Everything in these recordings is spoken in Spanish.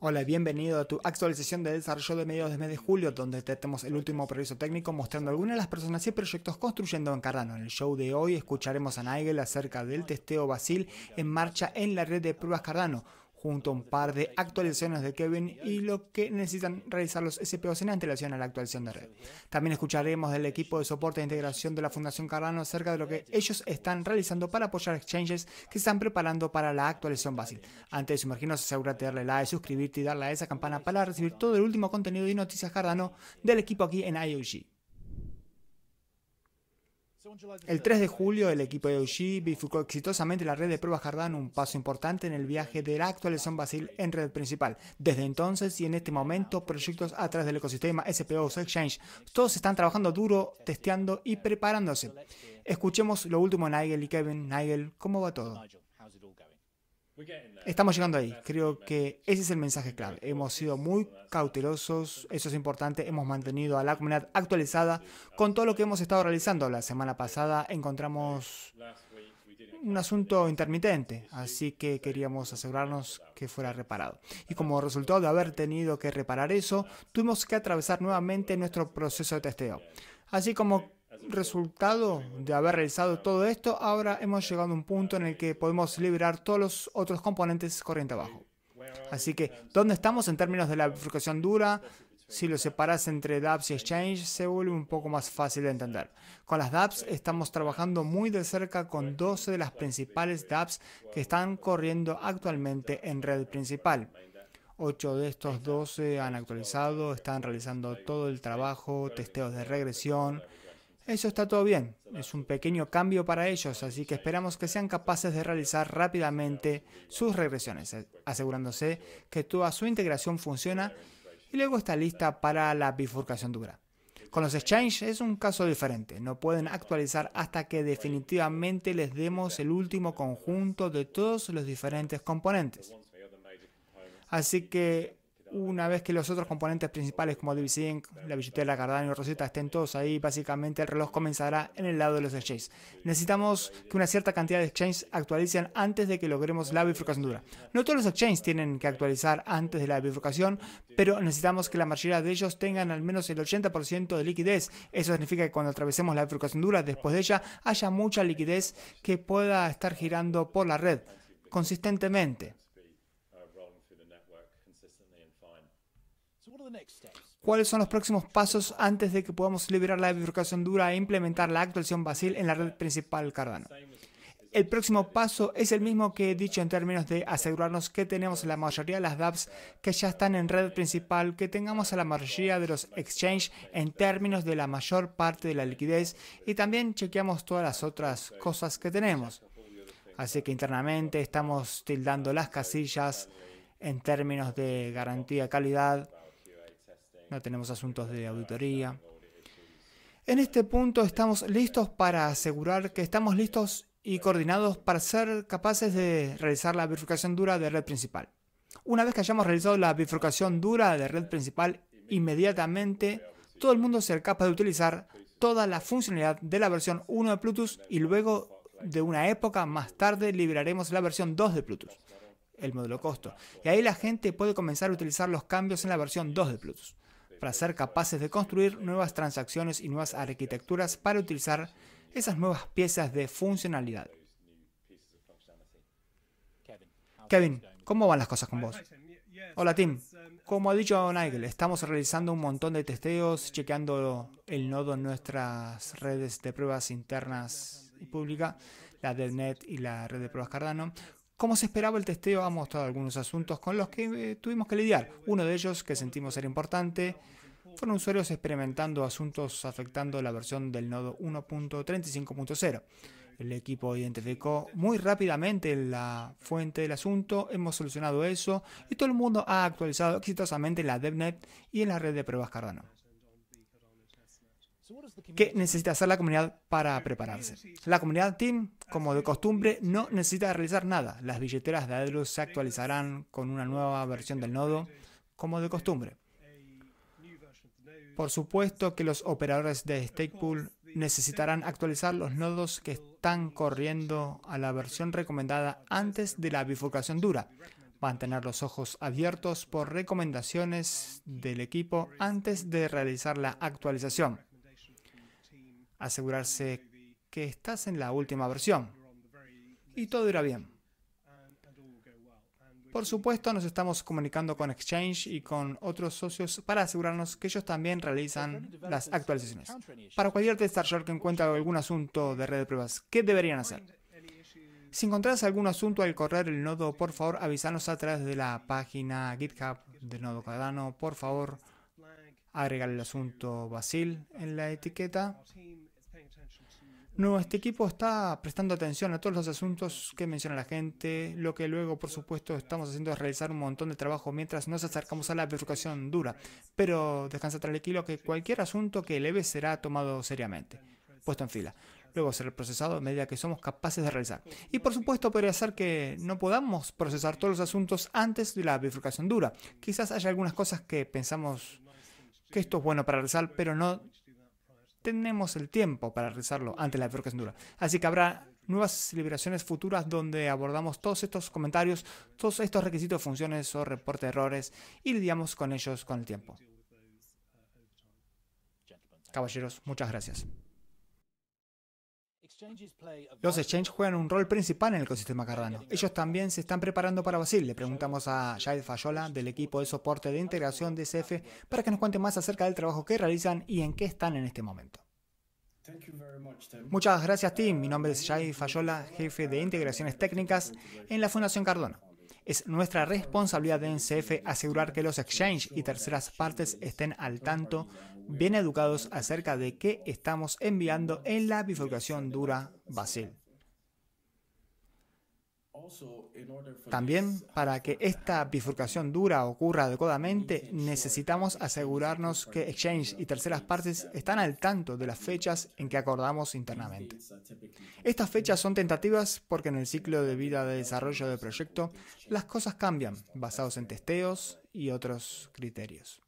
Hola bienvenido a tu actualización de desarrollo de mediados de mes de julio, donde tenemos el último previso técnico mostrando algunas de las personas y proyectos construyendo en Cardano. En el show de hoy escucharemos a Nigel acerca del testeo Basil en marcha en la red de pruebas Cardano junto a un par de actualizaciones de Kevin y lo que necesitan realizar los SPOs en antelación a la actualización de red. También escucharemos del equipo de soporte e integración de la Fundación Cardano acerca de lo que ellos están realizando para apoyar exchanges que están preparando para la actualización básica. Antes de sumergirnos, asegúrate de darle like, suscribirte y darle a esa campana para recibir todo el último contenido y noticias Cardano del equipo aquí en IOG. El 3 de julio, el equipo de OG bifurcó exitosamente la red de pruebas Cardano, un paso importante en el viaje de la actualización Basil en red principal. Desde entonces y en este momento, proyectos atrás del ecosistema SPO Exchange, todos están trabajando duro, testeando y preparándose. Escuchemos lo último, Nigel y Kevin. Nigel, ¿cómo va todo? Estamos llegando ahí. Creo que ese es el mensaje clave. Hemos sido muy cautelosos, eso es importante. Hemos mantenido a la comunidad actualizada con todo lo que hemos estado realizando. La semana pasada encontramos un asunto intermitente, así que queríamos asegurarnos que fuera reparado. Y como resultado de haber tenido que reparar eso, tuvimos que atravesar nuevamente nuestro proceso de testeo. Así como resultado de haber realizado todo esto, ahora hemos llegado a un punto en el que podemos liberar todos los otros componentes corriente abajo. Así que, ¿dónde estamos en términos de la bifurcación dura? Si lo separas entre dApps y Exchange, se vuelve un poco más fácil de entender. Con las dApps estamos trabajando muy de cerca con 12 de las principales dApps que están corriendo actualmente en red principal. 8 de estos 12 han actualizado, están realizando todo el trabajo, testeos de regresión, eso está todo bien. Es un pequeño cambio para ellos, así que esperamos que sean capaces de realizar rápidamente sus regresiones, eh, asegurándose que toda su integración funciona y luego está lista para la bifurcación dura. Con los exchanges es un caso diferente. No pueden actualizar hasta que definitivamente les demos el último conjunto de todos los diferentes componentes. Así que una vez que los otros componentes principales como DivSync, la billetera, Cardano y Rosetta estén todos ahí, básicamente el reloj comenzará en el lado de los exchanges. Necesitamos que una cierta cantidad de exchanges actualicen antes de que logremos la bifurcación dura. No todos los exchanges tienen que actualizar antes de la bifurcación, pero necesitamos que la mayoría de ellos tengan al menos el 80% de liquidez. Eso significa que cuando atravesemos la bifurcación dura, después de ella, haya mucha liquidez que pueda estar girando por la red consistentemente. ¿Cuáles son los próximos pasos antes de que podamos liberar la bifurcación dura e implementar la actualización Basil en la red principal Cardano? El próximo paso es el mismo que he dicho en términos de asegurarnos que tenemos la mayoría de las dApps que ya están en red principal, que tengamos a la mayoría de los exchanges en términos de la mayor parte de la liquidez y también chequeamos todas las otras cosas que tenemos. Así que internamente estamos tildando las casillas, en términos de garantía, calidad, no tenemos asuntos de auditoría. En este punto estamos listos para asegurar que estamos listos y coordinados para ser capaces de realizar la bifurcación dura de red principal. Una vez que hayamos realizado la bifurcación dura de red principal, inmediatamente todo el mundo será capaz de utilizar toda la funcionalidad de la versión 1 de Plutus y luego de una época más tarde liberaremos la versión 2 de Plutus el módulo costo. Y ahí la gente puede comenzar a utilizar los cambios en la versión 2 de Plutus, para ser capaces de construir nuevas transacciones y nuevas arquitecturas para utilizar esas nuevas piezas de funcionalidad. Kevin, ¿cómo van las cosas con vos? Hola Tim, como ha dicho Nigel, estamos realizando un montón de testeos, chequeando el nodo en nuestras redes de pruebas internas y públicas, la DevNet y la red de pruebas Cardano, como se esperaba, el testeo ha mostrado algunos asuntos con los que eh, tuvimos que lidiar. Uno de ellos, que sentimos ser importante, fueron usuarios experimentando asuntos afectando la versión del nodo 1.35.0. El equipo identificó muy rápidamente la fuente del asunto, hemos solucionado eso y todo el mundo ha actualizado exitosamente la DevNet y en la red de pruebas Cardano. ¿Qué necesita hacer la comunidad para prepararse? La comunidad Team, como de costumbre, no necesita realizar nada. Las billeteras de Adelus se actualizarán con una nueva versión del nodo, como de costumbre. Por supuesto que los operadores de Stakepool necesitarán actualizar los nodos que están corriendo a la versión recomendada antes de la bifurcación dura. Mantener los ojos abiertos por recomendaciones del equipo antes de realizar la actualización asegurarse que estás en la última versión. Y todo irá bien. Por supuesto, nos estamos comunicando con Exchange y con otros socios para asegurarnos que ellos también realizan las actualizaciones. Para cualquier desarrollador que encuentre algún asunto de red de pruebas, ¿qué deberían hacer? Si encontrás algún asunto al correr el nodo, por favor avísanos a través de la página GitHub del nodo Cardano. Por favor, agregar el asunto Basil en la etiqueta nuestro equipo está prestando atención a todos los asuntos que menciona la gente. Lo que luego, por supuesto, estamos haciendo es realizar un montón de trabajo mientras nos acercamos a la bifurcación dura. Pero descansa tranquilo que cualquier asunto que eleve será tomado seriamente, puesto en fila. Luego será procesado a medida que somos capaces de realizar. Y por supuesto podría ser que no podamos procesar todos los asuntos antes de la bifurcación dura. Quizás haya algunas cosas que pensamos que esto es bueno para realizar, pero no tenemos el tiempo para realizarlo ante la peor dura. Así que habrá nuevas liberaciones futuras donde abordamos todos estos comentarios, todos estos requisitos, funciones o reporte de errores y lidiamos con ellos con el tiempo. Caballeros, muchas gracias. Los exchanges juegan un rol principal en el ecosistema Cardano. Ellos también se están preparando para Basil. Le preguntamos a Jai Fayola del equipo de soporte de integración de cf e para que nos cuente más acerca del trabajo que realizan y en qué están en este momento. Muchas gracias Tim, mi nombre es Jai Fayola, jefe de integraciones técnicas en la Fundación Cardano. Es nuestra responsabilidad en CF e asegurar que los exchanges y terceras partes estén al tanto bien educados acerca de qué estamos enviando en la bifurcación dura Basil. También, para que esta bifurcación dura ocurra adecuadamente, necesitamos asegurarnos que Exchange y terceras partes están al tanto de las fechas en que acordamos internamente. Estas fechas son tentativas porque en el ciclo de vida de desarrollo del proyecto las cosas cambian, basados en testeos y otros criterios.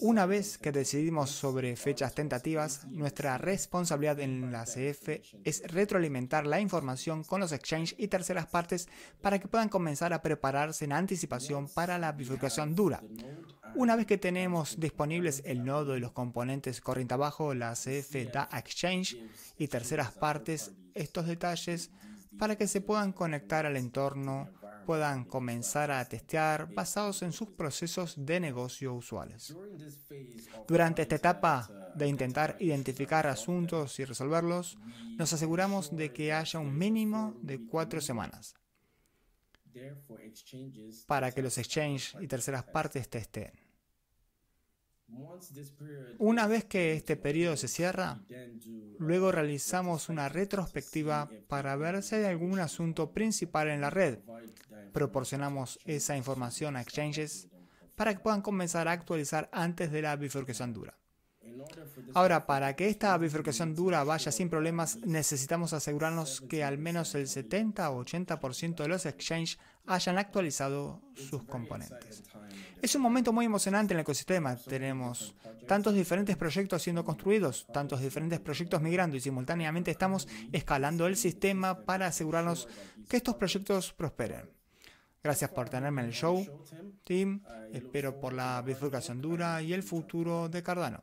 Una vez que decidimos sobre fechas tentativas, nuestra responsabilidad en la CF es retroalimentar la información con los exchanges y terceras partes para que puedan comenzar a prepararse en anticipación para la bifurcación dura. Una vez que tenemos disponibles el nodo y los componentes corriente abajo, la CF da a exchange y terceras partes estos detalles para que se puedan conectar al entorno puedan comenzar a testear basados en sus procesos de negocio usuales. Durante esta etapa de intentar identificar asuntos y resolverlos, nos aseguramos de que haya un mínimo de cuatro semanas para que los exchanges y terceras partes testen. Una vez que este periodo se cierra, luego realizamos una retrospectiva para ver si hay algún asunto principal en la red. Proporcionamos esa información a exchanges para que puedan comenzar a actualizar antes de la bifurcación dura. Ahora, para que esta bifurcación dura vaya sin problemas, necesitamos asegurarnos que al menos el 70 o 80% de los exchanges hayan actualizado sus componentes. Es un momento muy emocionante en el ecosistema. Tenemos tantos diferentes proyectos siendo construidos, tantos diferentes proyectos migrando y simultáneamente estamos escalando el sistema para asegurarnos que estos proyectos prosperen. Gracias por tenerme en el show, Tim. Espero por la bifurcación dura y el futuro de Cardano.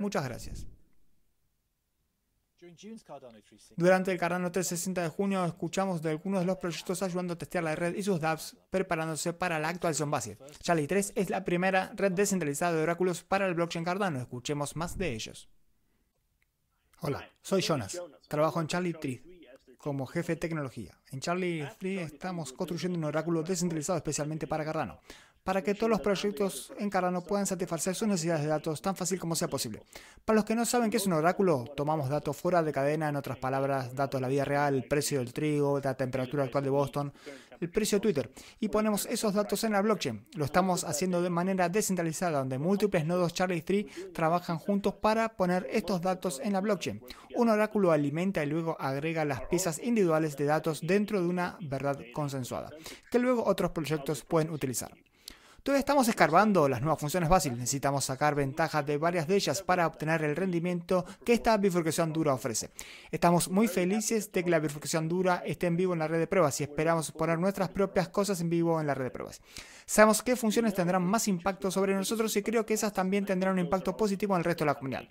Muchas gracias. Durante el Cardano 360 de junio escuchamos de algunos de los proyectos ayudando a testear la red y sus dApps preparándose para la actualización base. Charlie 3 es la primera red descentralizada de oráculos para el blockchain Cardano. Escuchemos más de ellos. Hola, soy Jonas. Trabajo en Charlie 3 como jefe de tecnología. En Charlie 3 estamos construyendo un oráculo descentralizado especialmente para Cardano para que todos los proyectos en Cardano puedan satisfacer sus necesidades de datos tan fácil como sea posible. Para los que no saben qué es un oráculo, tomamos datos fuera de cadena, en otras palabras, datos de la vida real, el precio del trigo, la temperatura actual de Boston, el precio de Twitter, y ponemos esos datos en la blockchain. Lo estamos haciendo de manera descentralizada, donde múltiples nodos Charlie 3 trabajan juntos para poner estos datos en la blockchain. Un oráculo alimenta y luego agrega las piezas individuales de datos dentro de una verdad consensuada, que luego otros proyectos pueden utilizar. Todavía estamos escarbando las nuevas funciones básicas. Necesitamos sacar ventaja de varias de ellas para obtener el rendimiento que esta bifurcación dura ofrece. Estamos muy felices de que la bifurcación dura esté en vivo en la red de pruebas y esperamos poner nuestras propias cosas en vivo en la red de pruebas. Sabemos qué funciones tendrán más impacto sobre nosotros y creo que esas también tendrán un impacto positivo en el resto de la comunidad.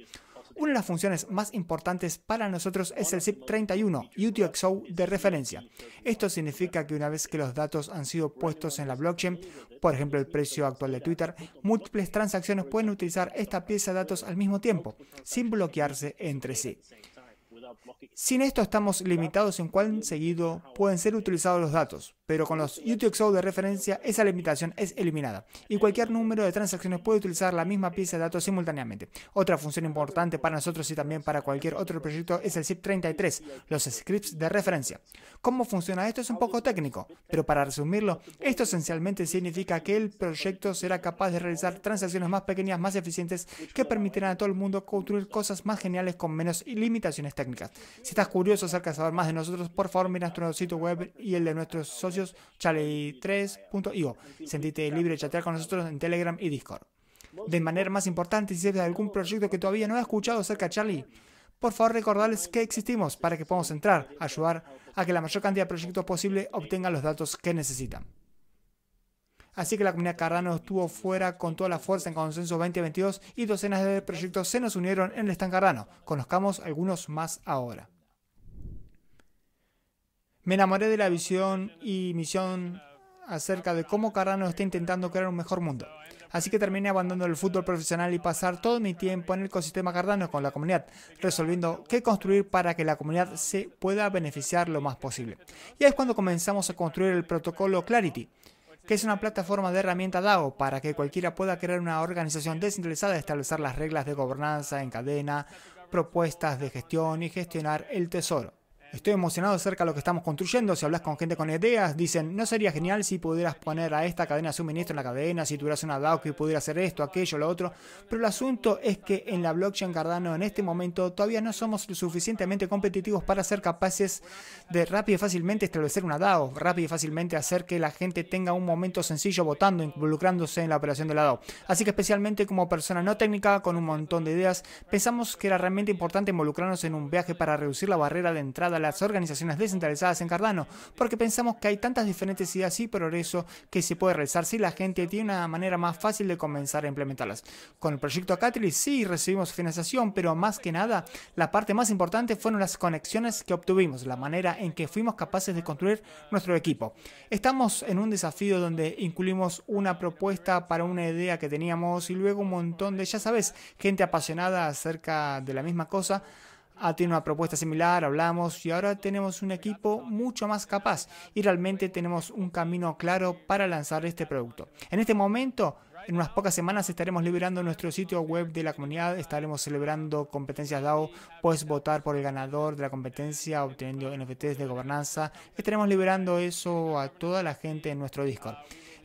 Una de las funciones más importantes para nosotros es el SIP 31, UTXO de referencia. Esto significa que una vez que los datos han sido puestos en la blockchain, por ejemplo el precio actual de Twitter, múltiples transacciones pueden utilizar esta pieza de datos al mismo tiempo, sin bloquearse entre sí. Sin esto estamos limitados en cuán seguido pueden ser utilizados los datos, pero con los UTXO de referencia esa limitación es eliminada y cualquier número de transacciones puede utilizar la misma pieza de datos simultáneamente. Otra función importante para nosotros y también para cualquier otro proyecto es el SIP33, los scripts de referencia. ¿Cómo funciona esto? Es un poco técnico, pero para resumirlo, esto esencialmente significa que el proyecto será capaz de realizar transacciones más pequeñas, más eficientes, que permitirán a todo el mundo construir cosas más geniales con menos limitaciones técnicas. Si estás curioso acerca de saber más de nosotros, por favor mira nuestro sitio web y el de nuestros socios charly 3io Sentite libre de chatear con nosotros en Telegram y Discord. De manera más importante, si sabes algún proyecto que todavía no has escuchado acerca de Charlie, por favor recordarles que existimos para que podamos entrar, ayudar a que la mayor cantidad de proyectos posible obtengan los datos que necesitan. Así que la comunidad Cardano estuvo fuera con toda la fuerza en Consenso 2022 y docenas de proyectos se nos unieron en el stand Cardano. Conozcamos algunos más ahora. Me enamoré de la visión y misión acerca de cómo Cardano está intentando crear un mejor mundo. Así que terminé abandonando el fútbol profesional y pasar todo mi tiempo en el ecosistema Cardano con la comunidad, resolviendo qué construir para que la comunidad se pueda beneficiar lo más posible. Y es cuando comenzamos a construir el protocolo Clarity, que es una plataforma de herramienta DAO para que cualquiera pueda crear una organización descentralizada, establecer las reglas de gobernanza en cadena, propuestas de gestión y gestionar el tesoro. Estoy emocionado acerca de lo que estamos construyendo. Si hablas con gente con ideas, dicen, ¿no sería genial si pudieras poner a esta cadena de suministro en la cadena? Si tuvieras una DAO que pudiera hacer esto, aquello, lo otro. Pero el asunto es que en la blockchain Cardano en este momento todavía no somos lo suficientemente competitivos para ser capaces de rápido y fácilmente establecer una DAO, rápido y fácilmente hacer que la gente tenga un momento sencillo votando, involucrándose en la operación de la DAO. Así que especialmente como persona no técnica, con un montón de ideas, pensamos que era realmente importante involucrarnos en un viaje para reducir la barrera de entrada las organizaciones descentralizadas en Cardano, porque pensamos que hay tantas diferentes ideas y progreso que se puede realizar si la gente tiene una manera más fácil de comenzar a implementarlas. Con el proyecto Catalyst sí recibimos financiación, pero más que nada, la parte más importante fueron las conexiones que obtuvimos, la manera en que fuimos capaces de construir nuestro equipo. Estamos en un desafío donde incluimos una propuesta para una idea que teníamos y luego un montón de, ya sabes, gente apasionada acerca de la misma cosa Ah, tiene una propuesta similar, hablamos y ahora tenemos un equipo mucho más capaz y realmente tenemos un camino claro para lanzar este producto. En este momento, en unas pocas semanas estaremos liberando nuestro sitio web de la comunidad, estaremos celebrando competencias DAO, puedes votar por el ganador de la competencia obteniendo NFTs de gobernanza, estaremos liberando eso a toda la gente en nuestro Discord.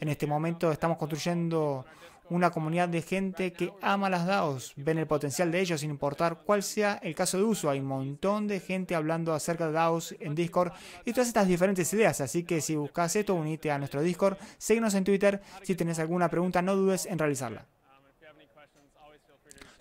En este momento estamos construyendo una comunidad de gente que ama las DAOs, ven el potencial de ellos sin importar cuál sea el caso de uso. Hay un montón de gente hablando acerca de DAOs en Discord y todas estas diferentes ideas. Así que si buscas esto, unite a nuestro Discord, síguenos en Twitter. Si tenés alguna pregunta, no dudes en realizarla.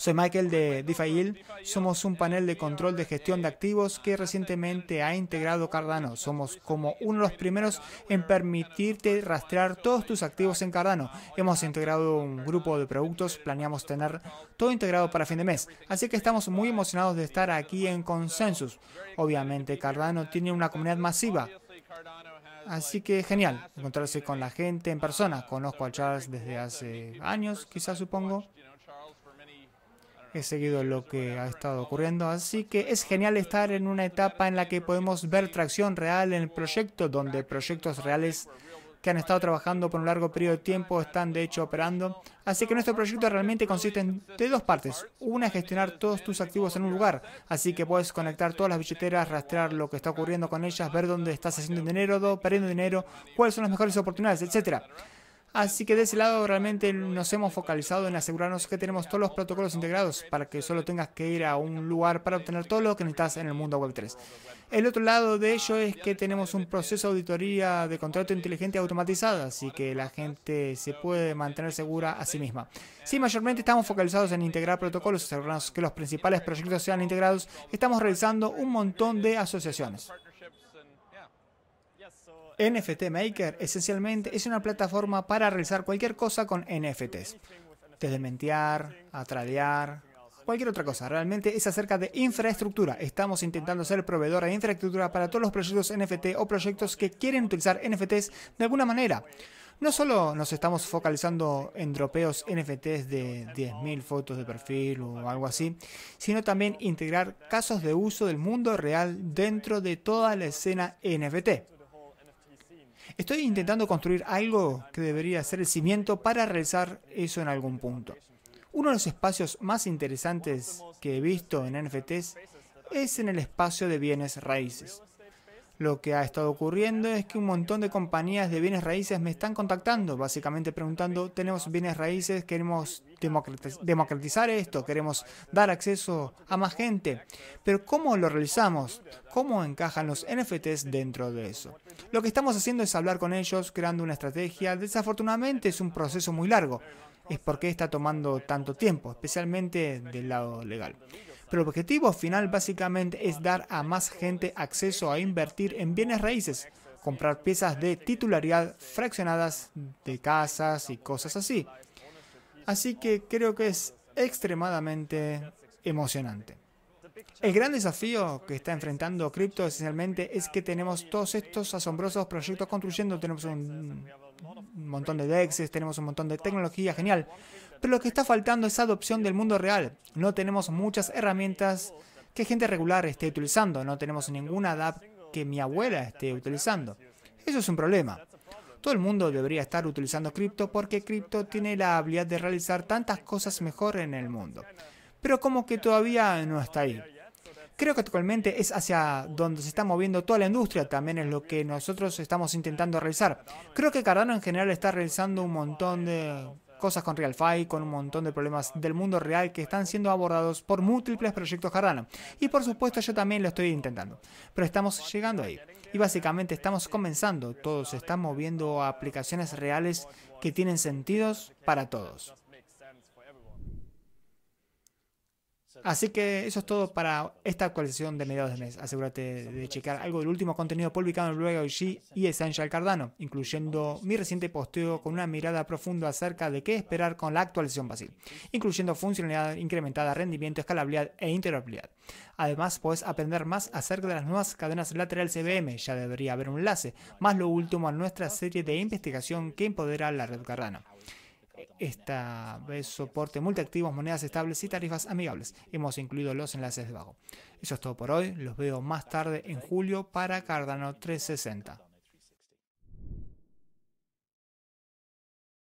Soy Michael de DeFiIL. Somos un panel de control de gestión de activos que recientemente ha integrado Cardano. Somos como uno de los primeros en permitirte rastrear todos tus activos en Cardano. Hemos integrado un grupo de productos, planeamos tener todo integrado para fin de mes. Así que estamos muy emocionados de estar aquí en Consensus. Obviamente Cardano tiene una comunidad masiva. Así que genial, encontrarse con la gente en persona. Conozco a Charles desde hace años, quizás supongo he seguido lo que ha estado ocurriendo. Así que es genial estar en una etapa en la que podemos ver tracción real en el proyecto, donde proyectos reales que han estado trabajando por un largo periodo de tiempo están de hecho operando. Así que nuestro proyecto realmente consiste en de dos partes. Una es gestionar todos tus activos en un lugar. Así que puedes conectar todas las billeteras, rastrear lo que está ocurriendo con ellas, ver dónde estás haciendo dinero, perdiendo dinero, cuáles son las mejores oportunidades, etcétera. Así que de ese lado realmente nos hemos focalizado en asegurarnos que tenemos todos los protocolos integrados para que solo tengas que ir a un lugar para obtener todo lo que necesitas en el mundo web 3. El otro lado de ello es que tenemos un proceso de auditoría de contrato inteligente automatizada, así que la gente se puede mantener segura a sí misma. Si mayormente estamos focalizados en integrar protocolos, asegurarnos que los principales proyectos sean integrados. Estamos realizando un montón de asociaciones. NFT Maker esencialmente es una plataforma para realizar cualquier cosa con NFTs. Desde mentear, atradear, cualquier otra cosa. Realmente es acerca de infraestructura. Estamos intentando ser proveedor de infraestructura para todos los proyectos NFT o proyectos que quieren utilizar NFTs de alguna manera. No solo nos estamos focalizando en dropeos NFTs de 10.000 fotos de perfil o algo así, sino también integrar casos de uso del mundo real dentro de toda la escena NFT. Estoy intentando construir algo que debería ser el cimiento para realizar eso en algún punto. Uno de los espacios más interesantes que he visto en NFTs es en el espacio de bienes raíces. Lo que ha estado ocurriendo es que un montón de compañías de bienes raíces me están contactando, básicamente preguntando, tenemos bienes raíces, queremos democratizar esto, queremos dar acceso a más gente. Pero ¿cómo lo realizamos? ¿Cómo encajan los NFTs dentro de eso? Lo que estamos haciendo es hablar con ellos, creando una estrategia. Desafortunadamente es un proceso muy largo. Es porque está tomando tanto tiempo, especialmente del lado legal pero el objetivo final básicamente es dar a más gente acceso a invertir en bienes raíces, comprar piezas de titularidad fraccionadas de casas y cosas así. Así que creo que es extremadamente emocionante. El gran desafío que está enfrentando cripto esencialmente es que tenemos todos estos asombrosos proyectos construyendo, tenemos un montón de DEXs, tenemos un montón de tecnología genial, pero lo que está faltando es adopción del mundo real. No tenemos muchas herramientas que gente regular esté utilizando. No tenemos ninguna DAP que mi abuela esté utilizando. Eso es un problema. Todo el mundo debería estar utilizando cripto porque cripto tiene la habilidad de realizar tantas cosas mejor en el mundo. Pero como que todavía no está ahí. Creo que actualmente es hacia donde se está moviendo toda la industria, también es lo que nosotros estamos intentando realizar. Creo que Cardano en general está realizando un montón de cosas con RealFi, con un montón de problemas del mundo real que están siendo abordados por múltiples proyectos Cardano. Y por supuesto yo también lo estoy intentando, pero estamos llegando ahí. Y básicamente estamos comenzando, todos están moviendo aplicaciones reales que tienen sentidos para todos. Así que eso es todo para esta actualización de mediados de mes. Asegúrate de checar algo del último contenido publicado en Luego y Essential Cardano, incluyendo mi reciente posteo con una mirada profunda acerca de qué esperar con la actualización Basil, incluyendo funcionalidad incrementada, rendimiento, escalabilidad e interoperabilidad. Además, puedes aprender más acerca de las nuevas cadenas laterales CBM, ya debería haber un enlace, más lo último a nuestra serie de investigación que empodera la red Cardano esta vez soporte multiactivos, monedas estables y tarifas amigables. Hemos incluido los enlaces debajo. Eso es todo por hoy. Los veo más tarde en julio para Cardano 360.